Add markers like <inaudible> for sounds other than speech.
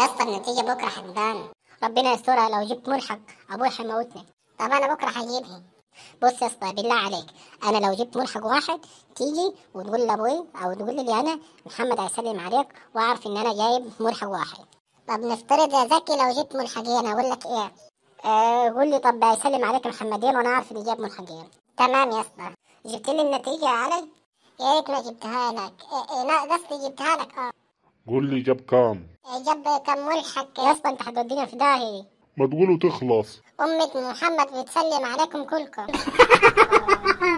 يسطا اسطى النتيجة بكرة حتبان ربنا يسترها لو جبت ملحق ابوي هيموتني طب انا بكرة هجيبها بص يا اسطى بالله عليك انا لو جبت ملحق واحد تيجي وتقول لابوي او تقول لي انا محمد هيسلم عليك واعرف ان انا جايب ملحق واحد طب نفترض يا زكي لو جبت ملحقين اقول لك ايه آه قول لي طب هيسلم عليك محمدين وانا عارف اني جايب ملحقين تمام يا اسطى جبت لي النتيجة يا علي يا ريت ما جبتها لك إيه إيه لا قصدي جبتها لك اه قول لي جاب كام جاب كام ملحق يا اسطى انت هتودينا في داهية ما تقولوا تخلص أمة محمد بتسلم عليكم كلكم <laughs>